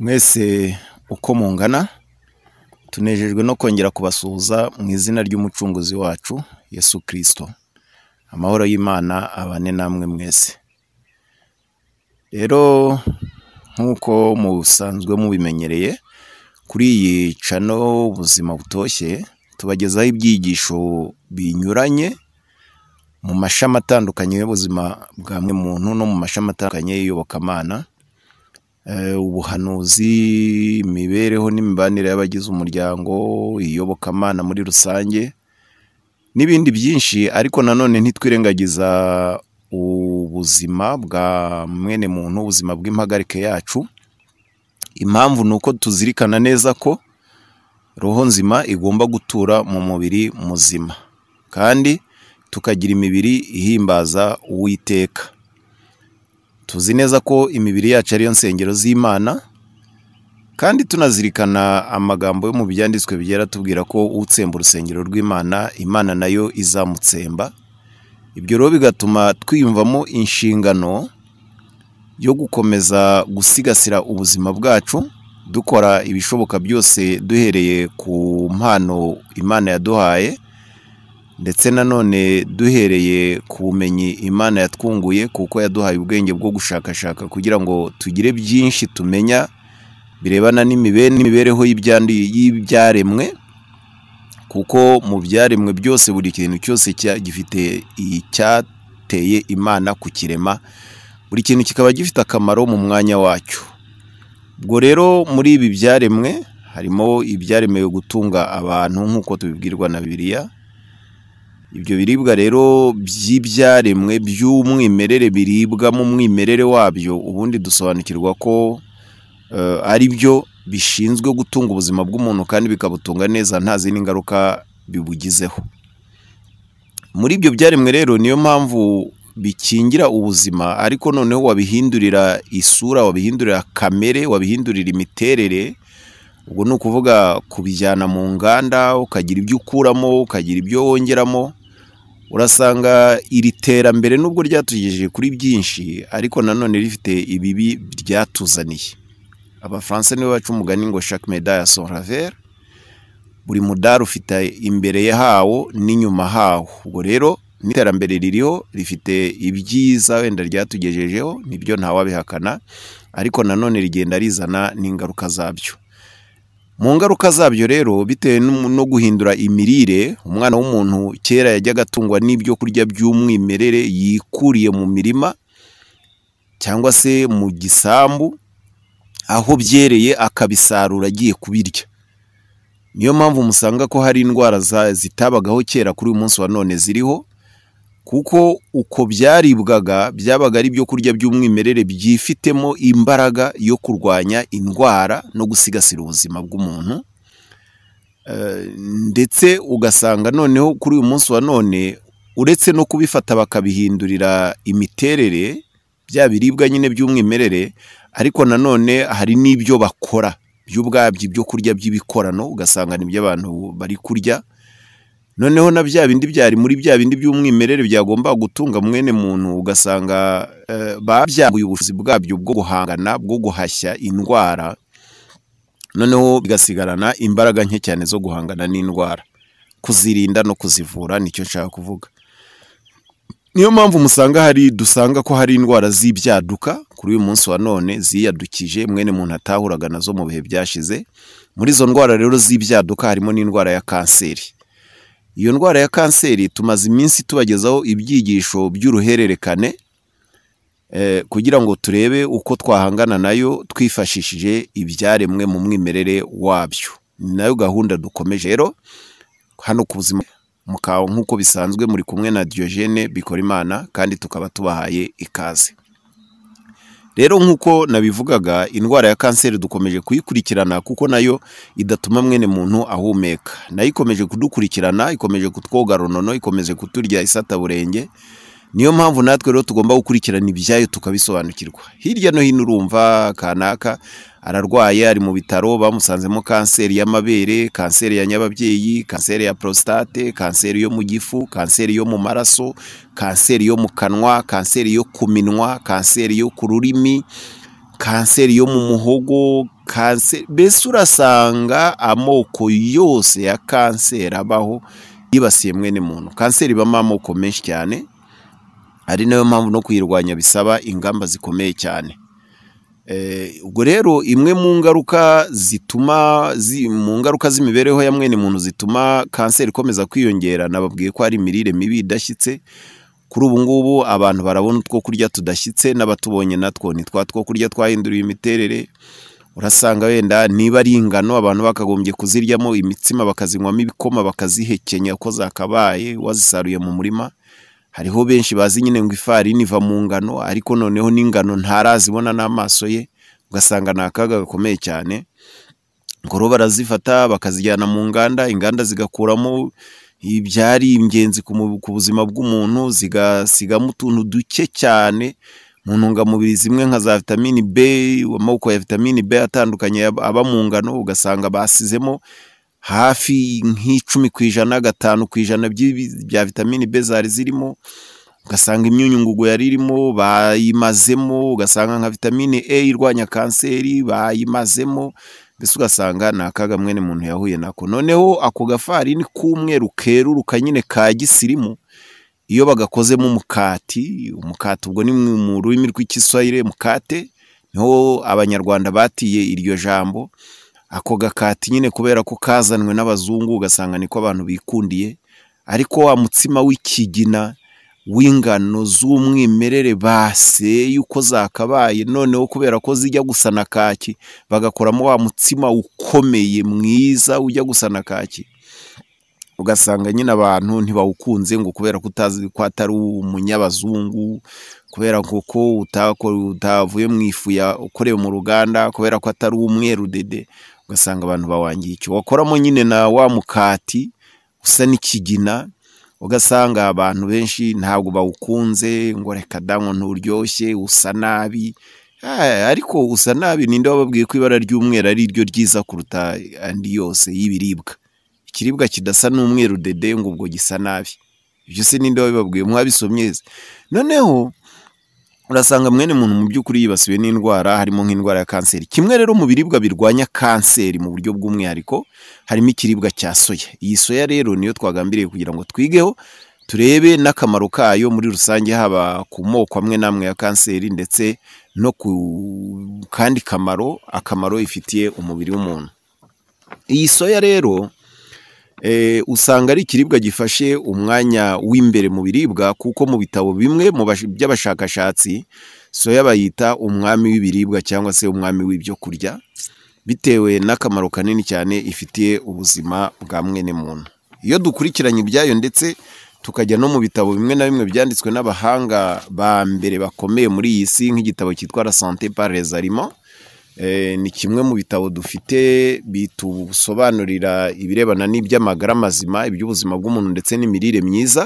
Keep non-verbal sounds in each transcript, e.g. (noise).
mwese uko mungana tunejejwe no kongera kubasuhuza mu izina ry'umucunguzi wacu Yesu kirisito amahoro y'imana abane namwe mwese rero nk'uko musanzwe mubimenyereye kuri iyi cano ubuzima butoshye tubagezaho ibyigisho binyuranye mu mashami atandukanye y'ubuzima bwa muntu no mu mashami atandukanye y'iyobokamana Eh, ubuhanuzi imibereho n'imibanire y'abagize umuryango iyobokamana muri rusange n'ibindi byinshi ariko nanone ntitwirengagiza ubuzima bwa mwene muntu ubuzima bw'impagarike yacu impamvu ni uko tuzirikana neza ko roho nzima igomba gutura mu mubiri muzima kandi tukagira imibiri ihimbaza uwiteka tuzi neza ko imibiri yacu ariyo nsengero z'imana kandi tunazirikana amagambo yo mu byanditswe bigera tubwira ko utsemba urusengero rw'imana imana nayo izamutsemba ibyo rero bigatuma twiyumvamo inshingano yo gukomeza gusigasira ubuzima bwacu dukora ibishoboka byose duhereye ku mpano imana yaduhaye ndetse nanone duhereye ku bumenyi imana yatwunguye kuko yaduhaye ubwenge bwo gushakashaka kugira ngo tugire byinshi tumenya birebana n'imibereho y'ibyaremwe kuko mu byaremwe byose buri kintu cyose gifite icyateye imana ku kirema buri kintu kikaba gifite akamaro mu mwanya wacyo ubwo rero muri ibi byaremwe harimo ibyaremewe gutunga abantu nk'uko tubibwirwa na bibiliya ibyo biribwa rero by'ibyaremwe by'umwimerere biribwa mu mwimerere wabyo ubundi dusobanukirwa ko eh, ari byo bishinzwe gutunga ubuzima bw'umuntu kandi bikabutunga neza nta zindi ngaruka bibugizeho muri ibyo byaremwe rero niyo mpamvu bikingira ubuzima ariko noneho wabihindurira isura wabihindurira kamere wabihindurira imiterere ubwo ni ukuvuga kubijyana mu nganda ukagira ibyo ukuramo ukagira ibyo wongeramo urasanga iri terambere nubwo ryatugejeje kuri byinshi ariko nanone rifite ibibi ryatuzaniye abafaransa nibo baca umugani ngo shake medaya son ravere buri mudari ufite imbere hawo n'inyuma hawo ubwo rero n'iterambere ririho rifite ibyiza wenda ryatugejejeho nibyo ntawabihakana ariko nanone rigenda rizana n'ingaruka zabyo mu ngaruka zabyo rero bitewe no guhindura imirire umwana w'umuntu kera yajyaga atungwa n'ibyo kurya by'umwimerere yikuriye mu mirima cyangwa se mu gisambu aho byereye akabisarura agiye kubirya niyo mpamvu musanga ko hari indwara zitabagaho kera kuri uyu munsi wa none ziriho kuko uko byaribwaga byabaga ari ibyo kurya by'umwimerere byifitemo imbaraga yo kurwanya indwara no gusigasira ubuzima bw'umuntu eh, ndetse ugasanga noneho kuri uyu munsi wa none uretse no kubifata bakabihindurira imiterere bya biribwa nyine by'umwimerere ariko nanone hari n'ibyo bakora by'ubwabyo ibyo kurya by'ibikorano ugasanga nibyo iby’abantu bari kurya noneho na bya bindi byari muri bya bindi by'umwimerere byagomba gutunga mwene muntu ugasanga eh, babyambuye ubushobozi bwabyo bwo guhangana bwo guhashya indwara noneho bigasigarana imbaraga nke cyane zo guhangana n'indwara kuzirinda no kuzivura nicyo nshaka kuvuga niyo mpamvu musanga hari dusanga ko hari indwara z'ibyaduka kuri uyu munsi wa none ziyadukije mwene muntu atahuraga nazo mu bihe byashize muri izo ndwara rero z'ibyaduka harimo n'indwara ya kanseri Iyo ndwara ya kanseri tumaze iminsi tubagezaho ibyigisho by'uruhererekane eh, kugira ngo turebe uko twahangana nayo twifashishije ibyaremwe mu mwimerere wabyo ni nayo gahunda dukomeje rero hano ku buzima mukawe nk'uko bisanzwe muri kumwe na Diogene Bikorimana kandi tukaba tubahaye ikaze rero nk'uko nabivugaga indwara ya kanseri dukomeje kuyikurikirana kuko nayo idatuma mwene muntu ahumeka nayo ikomeje kudukurikirana ikomeje kutwoga runono ikomeje kuturya isata isataburenge niyo mpamvu natwe rero tugomba gukurikirana ibyayo tukabisobanukirwa hirya no hino urumva kanaka ararwaye ari mu bitaro bamusanzemo kanseri y'amabere kanseri ya nyababyeyi kanseri ya prostate kanseri yo mu gifu kanseri yo mu maraso kanseri yo mu kanwa kanseri yo ku minwa kanseri yo ku rurimi kanseri yo mu muhogo kanseri mbese urasanga amoko yose ya kanseri abaho yibasiye mwene muntu kanseri ibamo amoko menshi cyane ari nayo mpamvu no kuyirwanya bisaba ingamba zikomeye cyane Eh, ubwo rero imwe mu ngaruka zituma mu ngaruka z'imibereho ya mwene muntu zituma kanseri ikomeza kwiyongera nababwiye ko hari imirire mibi idashyitse kuri ubu ngubu abantu barabona utwo kurya tudashyitse n'abatubonye natwo ni twa two kurya twahinduriwe imiterere urasanga wenda niba ari ingano abantu bakagombye kuziryamo imitsima bakazinywamo ibikoma bakazihekenya uko zakabaye wazisaruye mu murima hariho benshi bazi nyine ngo ifarini iva mu ngano ariko noneho n'ingano ntarazibona n'amaso ye ugasanga ni akaga gakomeye cyane ngo barazifata bakazijyana mu nganda inganda zigakuramo ibyari ingenzi ku buzima bw'umuntu zigasigamo utuntu duke cyane mu ntungamubiri zimwe nka za vitamini b amoko ya vitamini b atandukanye aba mu ngano ugasanga basizemo hafi nk'icumi ku ijana gatanu ku ijana bya vitamini B zari zirimo ugasanga imyunyu ngugu yari irimo bayimazemo ugasanga nka vitamine E irwanya kanseri bayimazemo mbese ugasanga ni akaga mwene muntu yahuye nako noneho ako gafarini k'umweru keruruka nyine ka gisirimu iyo bagakozemo umukati umukati ubwo ni mu rurimi rw'igiswahili mukate niho abanyarwanda batiye iryo jambo ako gakati nyine kubera ko kazanwe n'abazungu ugasanga niko abantu bikundiye ariko wa mutsima w'ikigina w'ingano z'umwimerere baseye uko zakabaye noneho kubera ko zijya gusa na kaki bagakoramo wa mutsima ukomeye mwiza ujya gusa na kaki ugasanga nyine abantu ntibawukunze ngo kubera ko utazi ko atari umunyabazungu kubera ko utavuye mu ifu ukorewe mu ruganda kubera ko atari umweru dede ugasanga abantu bawangiye icyo wakoramo nyine na wa mukati usa n'ikigina ugasanga abantu benshi ntabwo bawukunze ngo reka danko nturyoshye usa nabi eh, ariko usa nabi ninde wababwiye ko ibara ry'umweru ari ryo ryiza kuruta andi yose y'ibiribwa ikiribwa kidasa n'umweru dede ngo ubwo gisa nabi ibyo se ninde wabibabwiye mwabisomyeze noneho urasanga mwene muntu mu by'ukuri yibasiwe n'indwara harimo nk'indwara ya kanseri kimwe rero mu biribwa birwanya kanseri mu buryo bw'umwihariko harimo ikiribwa cya soya iyi soya rero niyo twagambiriye kugira ngo twigeho turebe n'akamaro kayo muri rusange haba ku moko amwe n'amwe ya kanseri ndetse no ku kandi kamaro akamaro ifitiye umubiri w'umuntu iyi soya rero Eh, usanga ari ikiribwa gifashe umwanya w'imbere mu biribwa kuko mu bitabo bimwe by'abashakashatsi soya bayita umwami w'ibiribwa cyangwa se umwami w'ibyo kurya bitewe n'akamaro kanini cyane ifitiye ubuzima bwa mwene muntu iyo dukurikiranye ibyayo ndetse tukajya no mu bitabo bimwe na bimwe byanditswe n'abahanga ba mbere bakomeye muri iyi si nk'igitabo cyitwa la santé par les aliments Eh, ni kimwe mu bitabo dufite bitusobanurira ibirebana n'iby'amagara mazima iby'ubuzima bw'umuntu ndetse n'imirire myiza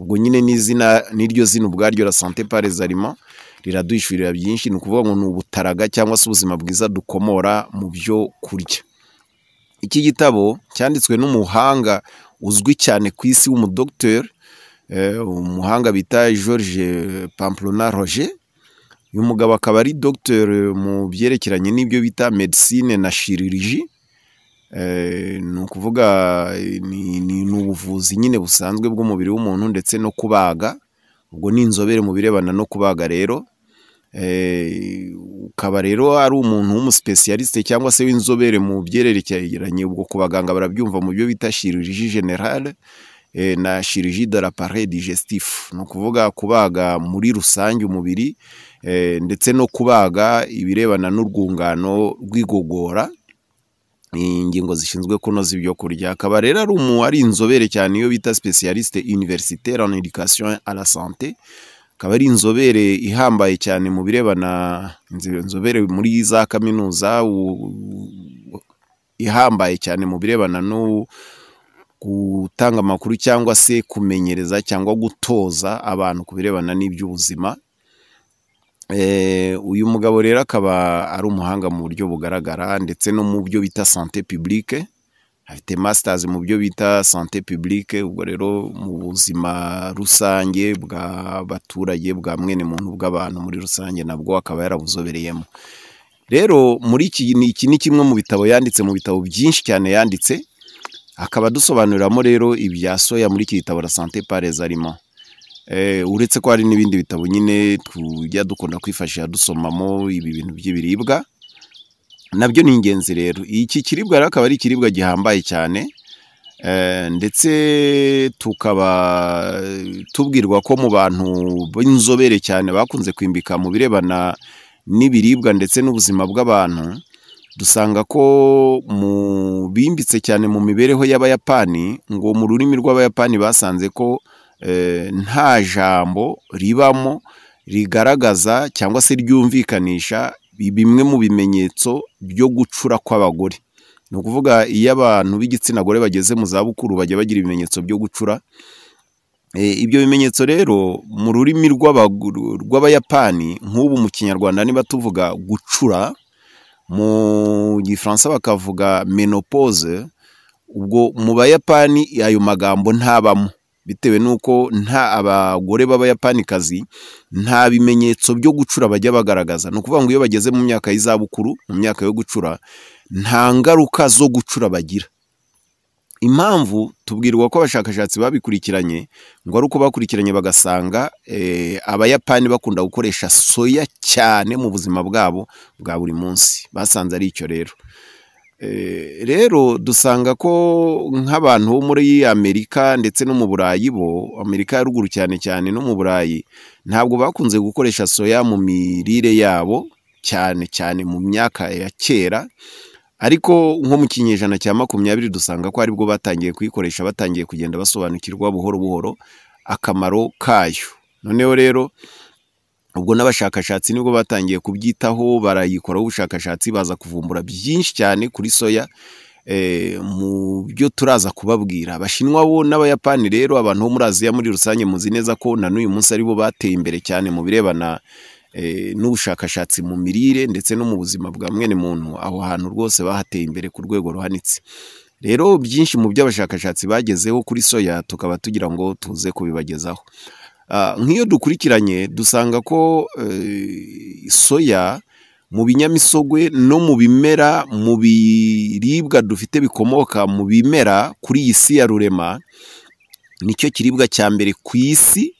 ubwo nyine n'izina n'iryo zina ubwaryo la sante pares aliments riraduhishurira byinshi ni ukuvuga ngo ni ubutaraga cyangwa se ubuzima bwiza dukomora mu byo kurya iki gitabo cyanditswe n'umuhanga uzwi cyane ku isi w'umudogiteri eh, umuhanga bita george pamplona roger uyu mugabo akaba ari Dr mu byerekeranye n'ibyo bita medicine na shiriji eh, ni ukuvuga ni ubuvuzi nyine busanzwe bw'umubiri w'umuntu ndetse no kubaga ubwo ni inzobere mu birebana no kubaga rero eh, ukaba rero ari umuntu w'umusipesiyalisite cyangwa se w'inzobere mu byerekeranye ubwo ku baganga barabyumva mu byo bita shiriji generale eh, na shiriji de la pare digestif ni ukuvuga kubaga muri rusange umubiri Eh, ndetse no kubaga ibirebana n'urwungano rw'igogora ingingo zishinzwe kunoza ibyo kurya akaba rero ari umu ari inzobere cyane iyo bita specialiste universitaire en education à la santé akaba ari inzobere ihambaye cyane mu birebana inzobere muri za kaminuza ihambaye cyane mu birebana no gutanga amakuru cyangwa se kumenyereza cyangwa gutoza abantu ku birebana n'iby'ubuzima Eh, uyu mugabo rero akaba ari umuhanga mu buryo bugaragara ndetse no mu byo bita sante pibulike afite masitazi mu byo bita sante pibulike ubwo rero mu buzima rusange bw'abaturage bwa mwene muntu bw'abantu muri rusange nabwo akaba yarabuzobereyemo rero muri iki ni iki kimwe mu bitabo yanditse mu bitabo byinshi cyane yanditse akaba dusobanuriramo rero ibya soya muri iki gitabo la sante arimo Eh, uretse ko hari n'ibindi bitabo nyine tujya dukunda kwifashisha dusomamo ibi bintu by'ibiribwa nabyo ni ingenzi rero iki kiribwa rero akaba ari ikiribwa gihambaye cyane eh, ndetse tukaba tubwirwa ko mu bantu b'inzobere cyane bakunze kwimbika mu birebana n'ibiribwa ndetse n'ubuzima bw'abantu dusanga ko mu bimbitse cyane mu mibereho y'abayapani ngo mu rurimi rw'abayapani basanze ko Eh, nta jambo ribamo rigaragaza cyangwa se ryumvikanisha bimwe mu bimenyetso byo gucura kw'abagore ni ukuvuga iyo abantu b'igitsina gore bageze mu zabukuru bajya bagira ibimenyetso byo gucura eh, ibyo bimenyetso rero mu rurimi rw'abayapani nk'ubu mu kinyarwanda niba tuvuga gucura mu gifaransa bakavuga menopause ubwo mu bayapani ayo magambo ntabamo bitewe n'uko nta abagore b'abayapanikazi nta bimenyetso byo gucura bajya bagaragaza ni ukuvuga ngo iyo bageze mu myaka y'izabukuru mu myaka yo gucura nta ngaruka zo gucura bagira impamvu tubwirwa ko abashakashatsi babikurikiranye ngo ari uko bakurikiranye bagasanga eh, abayapani bakunda gukoresha soya cyane mu buzima bwabo bwa buri munsi basanze ari icyo rero Eh, rero dusanga ko nk'abantu bo muri amerika ndetse no mu burayi bo amerika ya ruguru cyane cyane no mu burayi ntabwo bakunze gukoresha soya mu mirire yabo cyane cyane mu myaka ya kera ariko nko mu kinyejana cya makumyabiri dusanga ko aribwo batangiye kuyikoresha batangiye kugenda basobanukirwa buhoro buhoro akamaro kayo noneho rero ubwo n'abashakashatsi nibwo batangiye kubyitaho barayikoraho ubushakashatsi baza kuvumbura byinshi cyane kuri soya eh, mu byo turaza kubabwira abashinwa bo n'abayapani rero abantu bo muri aziya muri rusange muzi neza ko na n'uyu munsi aribo bateye imbere cyane mu birebana eh, n'ubushakashatsi mu mirire ndetse no mu buzima bwa mwene muntu aho hantu rwose bahateye imbere ku rwego ruhanitse rero byinshi mu by’abashakashatsi bagezeho kuri soya tukaba tugira ngo tuze kubibagezaho Ah, nk'iyo dukurikiranye dusanga ko eh, soya mu binyamisogwe no mu bimera mu biribwa dufite bikomoka mu bimera kuri iyi si ya rurema nicyo kiribwa cya mbere ku isi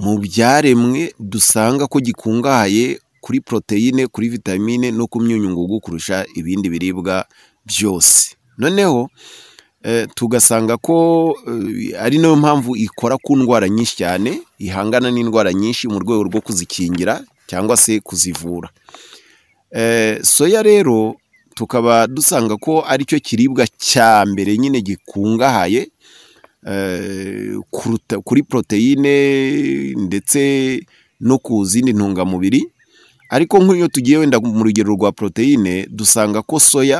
mu byaremwe dusanga ko gikungahaye kuri poroteyine kuri vitamine no ku myunyungugu kurusha ibindi biribwa byose noneho Eh, tugasanga ko eh, ari nayo mpamvu ikora ku ndwara nyinshi cyane ihangana n'indwara nyinshi mu rwego rwo kuzikingira cyangwa se kuzivura eh, soya rero tukaba dusanga ko ari cyo kiribwa cya mbere nyine gikungahaye kuri poroteyine ndetse no ku zindi ntungamubiri ariko nk'iyo tugiye wenda mu rugero rwa poroteyine dusanga ko soya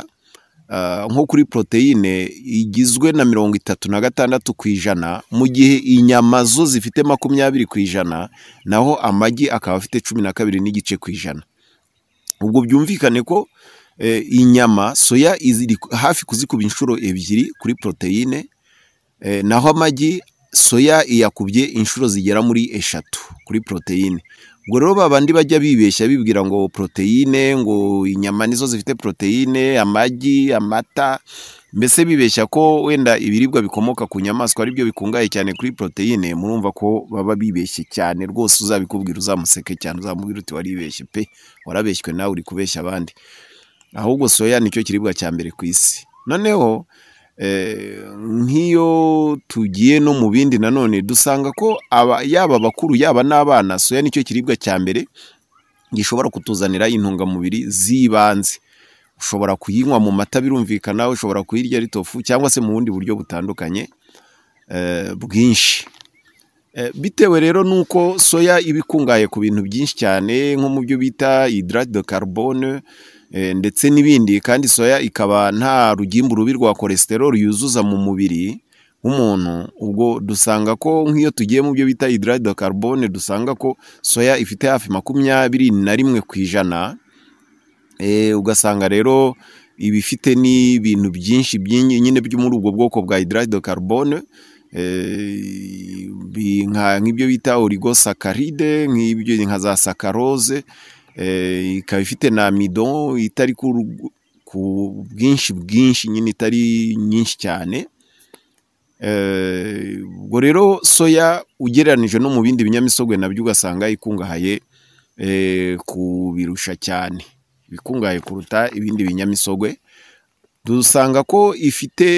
Eh, nko kuri poroteyine igizwe na mirongo itatu na gatandatu ku ijana mu gihe inyama zo zifite makumyabiri ku ijana naho amagi akaba afite cumi na kabiri n'igice ku ijana ubwo byumvikane ko eh, inyama soya iri hafi kuzikuba inshuro ebyiri kuri poroteyine eh, naho amagi soya iyakubye inshuro zigera muri eshatu kuri poroteyine ubwo rero babandi bajya bibeshya bibwira ngo poroteyine ngo inyama nizo zifite poroteyine amagi amata mbese bibeshya ko wenda ibiribwa bikomoka ku nyamaswa aribyo bikungahaye cyane kuri poroteyine murumva ko baba bibeshye cyane rwose uzabikubwira uzamuseke cyane uzamubwira uti waribeshye pe warabeshywe nawe uri kubeshya abandi ahubwo soya nicyo kiribwa cya mbere ku isi noneho Eh, nk'iyo tugiye no mu bindi nanone dusanga ko yaba abakuru yaba n'abana soya nicyo kiribwa cya mbere gishobora kutuzanira intungamubiri z'ibanze ushobora kuyinywa mu mata birumvikana ushobora kuyirya ari tofu cyangwa se mu bundi buryo butandukanye eh, bwinshi eh, bitewe rero n'uko soya iba ikungahaye ku bintu byinshi cyane nko mu byo bita hidarate de karubone Eh, ndetse n'ibindi kandi soya ikaba nta rugimbu rubi rwa kolesterol yuzuza mu mubiri w'umuntu ubwo dusanga ko nk'iyo tugiye mu byo bita hidaride dusanga ko soya ifite hafi makumyabiri na rimwe ku ijana eh, ugasanga rero ibifite n'ibintu byinshi nyine byo muri ubwo bwoko bwa hidaride karubone eh, nk'ibyo bita origosakaride nk'ibyo nka za sakaroze Eh, ikaba ifite na mido itari ku bwinshi bwinshi nyine itari nyinshi cyane eh, ubwo rero soya ugereranije no mu bindi binyamisogwe nabyo ugasanga ikungahaye eh, ku birusha cyane ibikungahaye kuruta ibindi binyamisogwe dusanga ko ifite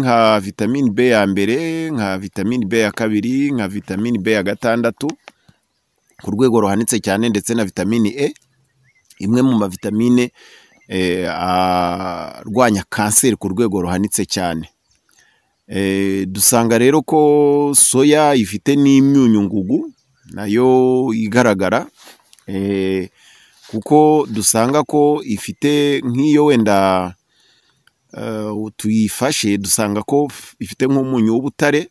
nka vitamine b ya mbere nka vitamine b ya kabiri nka vitamine b ya gatandatu ku rwego ruhanitse cyane ndetse na vitamini e imwe mu mavitamine eh, arwanya kanseri ku rwego ruhanitse cyane eh, dusanga rero ko soya ifite n'imyunyu ngugu nayo igaragara eh, kuko dusanga ko ifite nk'iyo wenda tuyifashe dusanga ko ifite nk'umunyu w'ubutare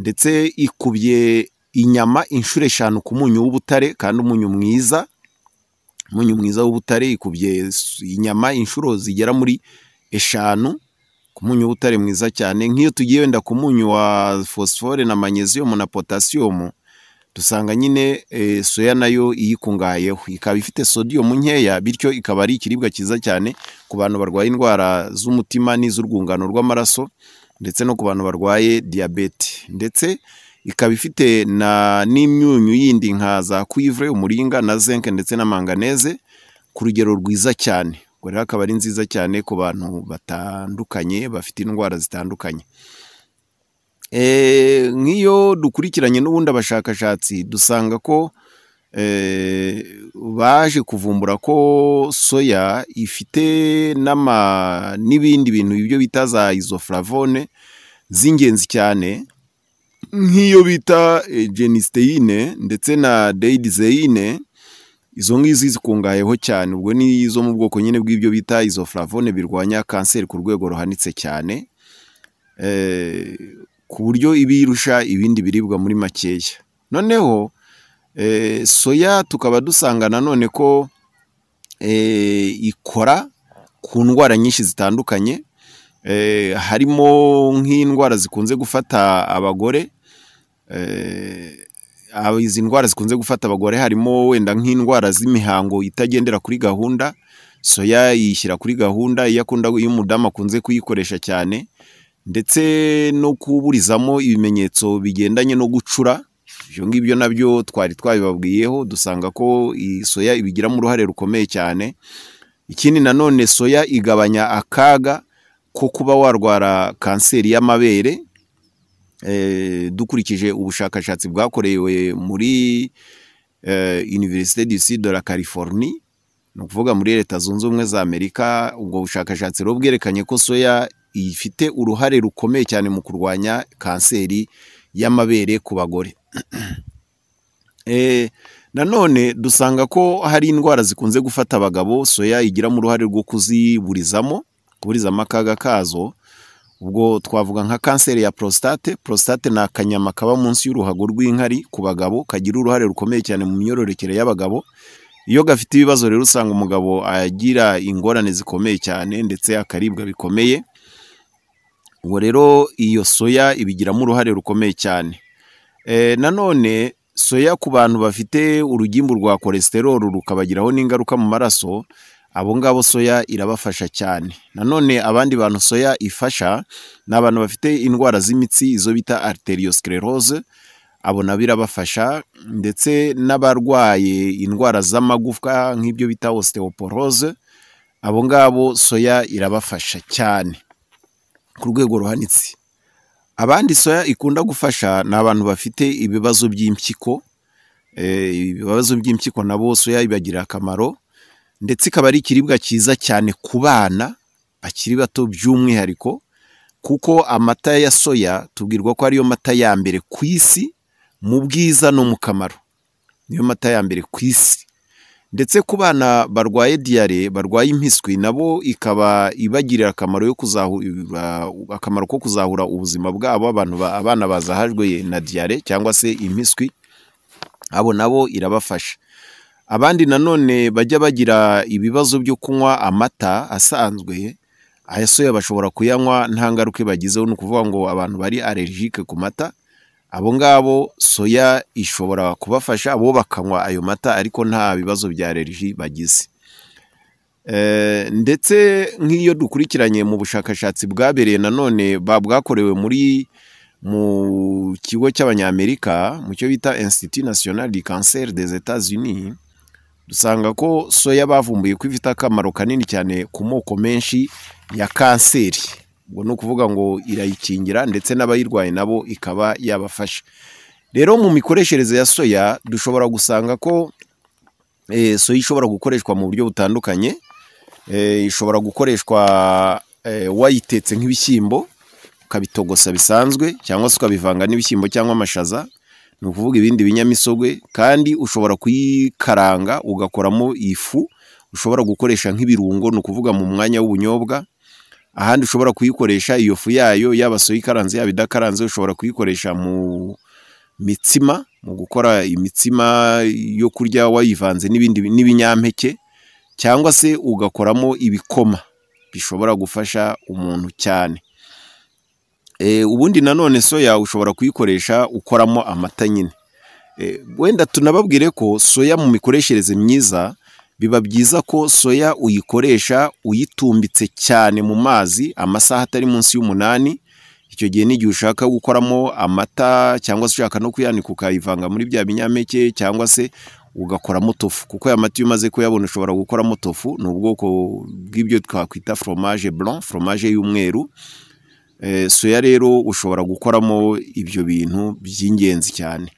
ndetse ikubye inyama inshuro eshanu ku munyu w'ubutare kandi umunyu mwiza umunyu mwiza w'ubutare ikubye inyama inshuro zigera muri eshanu ku munyu w'ubutare mwiza cyane nk'iyo tugiye wenda ku munyu wa fosifore na manyeziyumu na potasiyomu dusanga nyine e, soya nayo iyikungahayeho ikaba ifite sodium nkeya bityo ikaba ari ikiribwa cyiza cyane ku bantu barwaye indwara z'umutima n'iz'urwungano rw'amaraso ndetse no ku bantu barwaye diyabete ndetse ikaba ifite n'imyunyu yindi nka za cuivre umuringa na zenke ndetse na manganese ku rugero rwiza cyane ubwo rero akaba ari nziza cyane ku bantu batandukanye bafite indwara zitandukanye eh, nk'iyo dukurikiranye n'ubundi abashakashatsi dusanga ko eh, baje kuvumbura ko soya ifite n'ibindi bintu ibyo bita za izoflavone z'ingenzi cyane nk'iyo bita jenisiteyine eh, ndetse na deyidizeyine izo ngizi zikungahayeho cyane ubwo ni izo mu bwoko nyine bw'ibyo bita izo furavone birwanya kanseri ku rwego ruhanitse cyane eh, ku buryo ibirusha ibindi biribwa muri makeya noneho eh, soya tukaba dusanga nanone ko ikora ku ndwara nyinshi zitandukanye harimo nk'indwara zikunze gufata abagore Eh, izi ndwara zikunze gufata abagore harimo wenda nk'indwara z'imihango itagendera kuri gahunda soya yishyira kuri gahunda iyo akunda iyo umudamu akunze kuyikoresha cyane ndetse no kuburizamo ibimenyetso bigendanye no gucura ibyo ngibyo nabyo twari twabibabwiyeho dusanga ko soya ibigiramo uruhare rukomeye cyane ikindi nanone soya igabanya akaga ko kuba warwara kanseri y'amabere Eh, dukurikije ubushakashatsi bwakorewe muri eh, univerisite du sud de la californie ni ukuvuga muri leta zunze ubumwe za amerika ubwo bushakashatsi rero bwerekanye ko soya ifite uruhare rukomeye cyane mu kurwanya kanseri y'amabere ku bagore (clears throat) eh, nanone dusanga ko hari indwara zikunze gufata abagabo soya igiramo uruhare rwo kuziburizamo kuburizamo akaga kazo ubwo twavuga nka kanseri ya prostate prostate ni akanyama kaba munsi y'uruhago rw'inkari ku bagabo kagira uruhare rukomeye cyane mu myororokere y'abagabo iyo gafite ibibazo rero usanga umugabo agira ingorane zikomeye cyane ndetse akaribwa bikomeye ubwo rero iyo soya ibigiramo uruhare rukomeye cyane eh, nanone soya ku bantu bafite urugimbu rwa kolesterol rukabagiraho n'ingaruka mu maraso abo ngabo soya irabafasha cyane nanone abandi bantu soya ifasha ni abantu bafite indwara z'imitsi izo bita arteriosclerose abo nabo irabafasha ndetse n'abarwaye indwara z'amagufwa nk'ibyo bita osteoporose abo ngabo soya irabafasha cyane ku rwego ruhanitse abandi soya ikunda gufasha ni abantu bafite ibibazo by'impyiko eh, ibibazo by'impyiko nabo soya ibagirira akamaro ndetse ikaba ari ikiribwa cyiza cyane ku bana bakiri bato by'umwihariko kuko amata ya soya tubwirwa ko ariyo mata ya mbere ku isi mu bwiza no mu kamaro niyo mata ya mbere ku isi ndetse ku bana barwaye diyare barwaye impiswi nabo ikaba ibagirira akamaro yo akamaro ko kuzahura ubuzima bwabo abana bazahajwe na diyare cyangwa se impiswi abo nabo irabafasha abandi nanone bajya bagira ibibazo byo kunywa amata asanzwe aya soya bashobora kuyanywa nta ngaruka bagizeho ni ukuvuga ngo abantu bari allergique ku mata abo ngabo soya ishobora kubafasha abo bakanywa ayo mata ariko nta bibazo bya allergie bagize eh, ndetse nk'iyo dukurikiranye mu bushakashatsi bwabereye nanone bwakorewe muri mu kigo cy'abanyamerika mu cyo bita institut national du cancer des etats unis dusanga ko soya bavumbuye ko ifite akamaro kanini cyane ku moko menshi ya kanseri ubwo ni ukuvuga ngo irayikingira ndetse n'abayirwaye nabo ikaba yabafasha rero mu mikoreshereze ya soya dushobora gusanga ko eh, soya ishobora gukoreshwa mu buryo butandukanye eh, ishobora gukoreshwa eh, wayitetse nk'ibishyimbo ukabitogosa bisanzwe cyangwa se ukabivanga n'ibishyimbo cyangwa amashaza ni ukuvuga ibindi binyamisogwe kandi ushobora kuyikaranga ugakoramo ifu ushobora gukoresha nk'ibirungo ni ukuvuga mu mwanya w'ubunyobwa ahandi ushobora kuyikoresha iyo fu yayo yaba soya ikaranze yaba idakaranze ushobora kuyikoresha mu mitsima mu gukora imitsima yo kurya wayivanze n'ibindi n'ibinyampeke cyangwa se ugakoramo ibikoma bishobora gufasha umuntu cyane Eh, ubundi nanone soya ushobora kuyikoresha ukoramo amata nyine eh, wenda tunababwire ko soya mu mikoreshereze myiza biba byiza ko soya uyikoresha uyitumbitse cyane mu mazi amasaha atari munsi y'umunani icyo gihe n'igihe ushaka gukoramo amata cyangwa se ushaka no kuyanika ukayivanga muri bya binyampeke cyangwa se ugakoramo tofu kuko aya mata iyo umaze kuyabona ushobora gukoramo tofu ni ubwoko bw'ibyo twakwita foromaje blanc foromaje y'umweru Eh, soya rero ushobora gukoramo ibyo bintu by'ingenzi cyane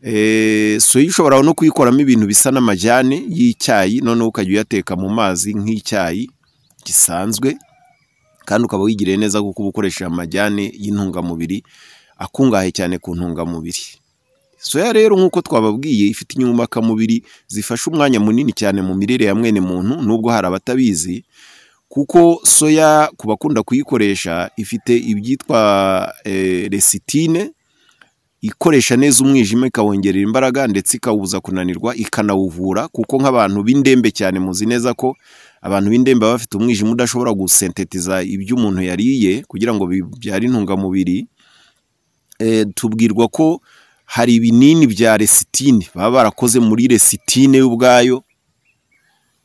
eh, soya ushobora no kuyikoramo ibintu bisa n'amajyane y'icyayi noneho ukajya uyateka mu mazi nk'icyayi gisanzwe kandi ukaba wigiriye neza kuko uba ukoresheje amajyane y'intungamubiri akungahaye cyane ku ntungamubiri soya rero nk'uko twababwiye ifite inyumakamubiri zifashe umwanya munini cyane mu mirire ya mwene muntu nubwo hari abatabizi kuko soya ku bakunda kuyikoresha ifite ibyitwa resitine eh, ikoresha neza umwijima ikawongerera imbaraga ndetse ikawubuza kunanirwa ikanawuvura kuko nk'abantu b'indembe cyane muzi neza ko abantu b'indembe baba bafite umwijima udashobora gusentetiza ibyo umuntu yariye kugira ngo bibyare intungamubiri eh, tubwirwa ko hari ibinini bya resitine baba barakoze muri resitine ubwayo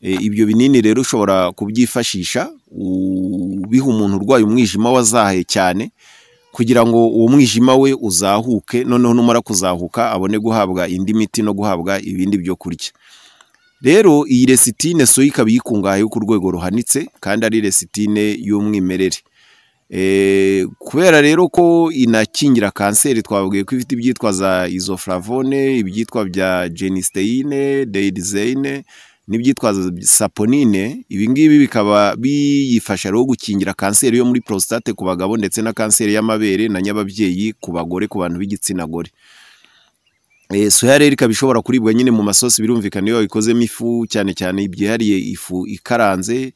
Eh, ibyo binini rero ushobora kubyifashisha ubiha umuntu urwaye umwijima wazahaye cyane kugira ngo uwo mwijima we uzahuke noneho numara kuzahuka abone guhabwa indi miti no guhabwa ibindi byo kurya rero iyi resitine soya ikaba iyikungahayeho ku rwego ruhanitse kandi ari resitine y'umwimerere eh, kubera rero ko inakingira kanseri twavugiye ko ifite ibyitwa za izo ibyitwa bya jenisiteyine deyidizeyine n'ibyitwazo saponine ibi ngibi bikaba biyifasha rero gukingira kanseri yo muri prostate ku bagabo ndetse na kanseri y'amabere na nyababyeyi ku bagore ku bantu b'igitsina gore eh, soya rero ikaba ishobora kuribwa nyine mu masosi birumvikana iyo wayikozemo ifu cyane cyane byihariye ifu ikaranze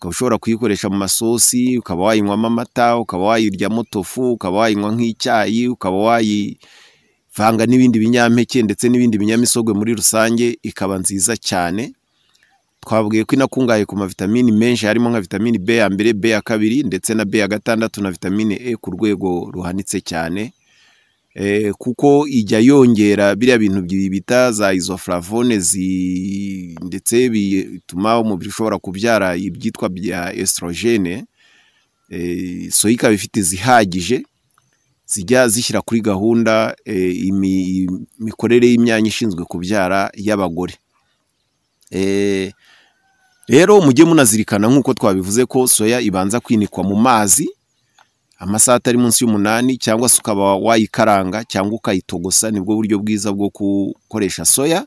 ukaba ushobora kuyikoresha mu masosi ukaba wayinywamo amata ukaba wayiryamo tofu ukaba wayinywa nk'icyayi ukaba wayivanga n'ibindi binyampeke ndetse n'ibindi binyamisogwe muri rusange ikaba nziza cyane twabwiye ko ino akungahaye ku mavitamini menshi harimo nka vitamini B ya mbere B ya kabiri ndetse na B ya gatandatu na vitamine E ku rwego ruhanitse cyane eh, kuko ijya yongera biriya bintu bita za isoflavone ndetse bituma umubiri ushobora kubyara ibyitwa bya esorogene eh, so ikaba ifite zihagije zijya zishyira kuri gahunda eh, imikorere y'imyanya ishinzwe kubyara y'abagore rero mujye munazirikana nk'uko twabivuze ko soya ibanza kwinikwa mu mazi amasaha atari munsi y'umunani cyangwa se ukaba wayikaranga cyangwa ukayitogosa nibwo buryo bwiza bwo gukoresha soya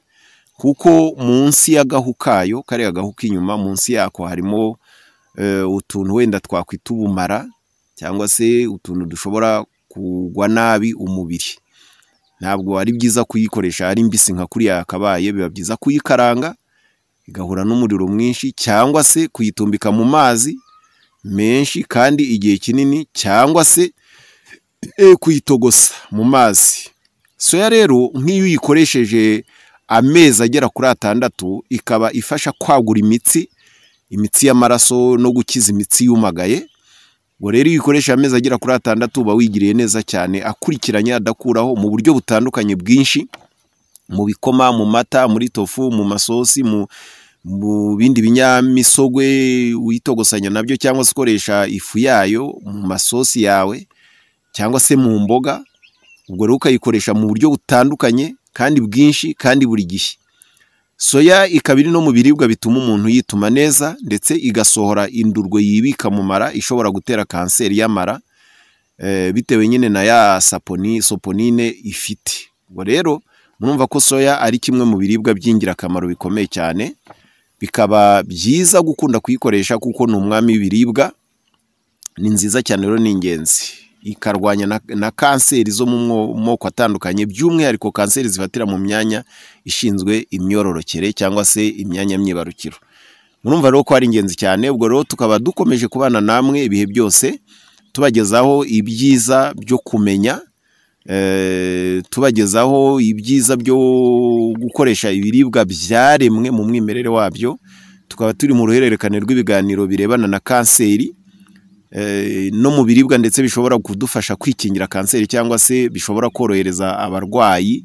kuko munsi y'agahu kayo kariya gahu k'inyuma munsi yako harimo eh, utuntu wenda twakwita ubumara cyangwa se utuntu dushobora kugwa nabi umubiri ntabwo ari byiza kuyikoresha ari mbisi nka kuriya yakabaye biba byiza kuyikaranga igahura n'umuriro mwinshi cyangwa se kuyitumbika mu mazi menshi kandi igihe kinini cyangwa se e, kuyitogosa mu mazi soya rero nk'iyo uyikoresheje amezi agera kuri atandatu ikaba ifasha kwagura imitsi imitsi y'amaraso no gukiza imitsi yumagaye ngo rero iyo uyikoresheje amezi agera kuri atandatu uba wigiriye neza cyane akurikiranye adakuraho mu buryo butandukanye bwinshi mu bikoma mu mata muri tofu mu masosi mu mu bindi binyamisogwe witogosanya nabyo cyangwa se ukoresha ifu yayo mu masosi yawe cyangwa se mu mboga ubwo rero ukayikoresha mu buryo butandukanye kandi bwinshi kandi buri gihe soya ikaba iri no mu biribwa bituma umuntu yituma neza ndetse igasohora indurwe yibika mu mara ishobora gutera kanseri y'amara eh, bitewe nyine na ya saponi soponine ifite ubwo rero murumva ko soya ari kimwe mu biribwa by'ingirakamaro bikomeye cyane bikaba byiza gukunda kuyikoresha kuko ni umwami w'ibiribwa ni nziza cyane rero ni ingenzi ikarwanya na kanseri zo mu moko atandukanye by'umwihariko kanseri zifatira mu myanya ishinzwe imyororokere cyangwa se imyanya myibarukiro murumva rero ko ari ingenzi cyane ubwo rero tukaba dukomeje kubana namwe ibihe byose tubagezaho ibyiza byo kumenya Eh, tubagezaho ibyiza byo gukoresha ibiribwa byaremwe mu mwimerere wabyo tukaba turi mu ruhererekane rw'ibiganiro birebana na kanseri eh, no mu biribwa ndetse bishobora kudufasha kwikingira kanseri cyangwa se bishobora korohereza abarwayi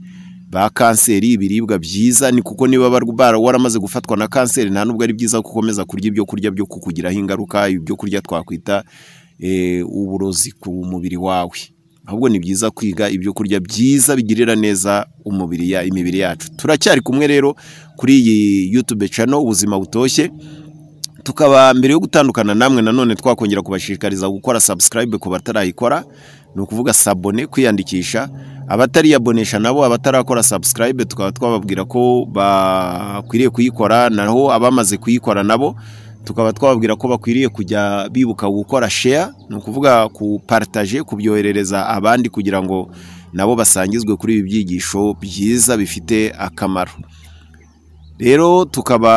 ba kanseri ibiribwa byiza ni kuko niba waramaze gufatwa na kanseri nta nubwo ari byiza gukomeza kurya ibyo kurya byo kukugiraho ingaruka ibyo kurya twakwita eh, uburozi ku mubiri wawe ahubwo ni byiza kwiga ibyo kurya byiza bigirira neza umubiri imibiri yacu turacyari kumwe rero kuri iyi yutube cano ubuzima butoshye tukaba mbere yo gutandukana namwe nanone twakongera kubashishikariza gukora subscribe ku batarayikora ni ukuvuga sabone kwiyandikisha abatariyabonesha nabo abatarakora subscribe tukaba twababwira ko bakwiriye kuyikora naho abamaze kuyikora nabo tukaba twababwira ko bakwiriye kujya bibuka gukora sheya ni ukuvuga kuparitaje kubyoherereza abandi kugira ngo nabo basangizwe kuri ibi byigisho byiza bifite akamaro rero tukaba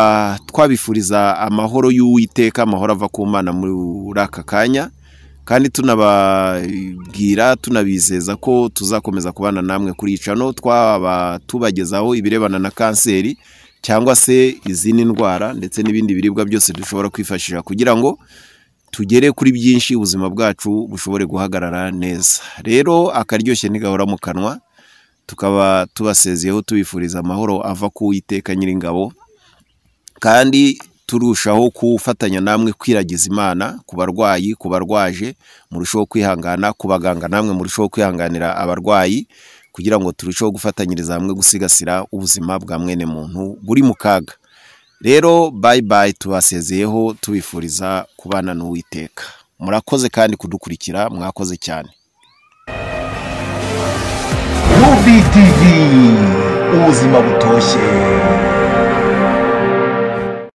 twabifuriza amahoro y'uwiteka amahoro ava ku mana muri aka kanya kandi tunababwira tunabizeza ko tuzakomeza kubana namwe kuri icano twaba tubagezaho ibirebana na kanseri cyangwa se izindi ndwara ndetse n'ibindi biribwa byose dushobora kwifashisha kugira ngo tugere kuri byinshi ubuzima bwacu bushobore guhagarara neza rero akaryoshye ntigahora mu kanwa tukaba tubasezeyeho tubifuriza amahoro ava ku witeka nyiringabo kandi turushaho gufatanya namwe kwiragiza imana ku barwayi ku barwaje murushaho kwihangana ku baganga namwe murushaho kwihanganira abarwayi kugira ngo turusheho gufatanyiriza hamwe gusigasira ubuzima bwa mwene muntu buri mu kaga rero bayibayi tubasezeyeho tubifuriza kubana n'uwiteka murakoze kandi kudukurikira mwakoze cyane ubuzima butoshye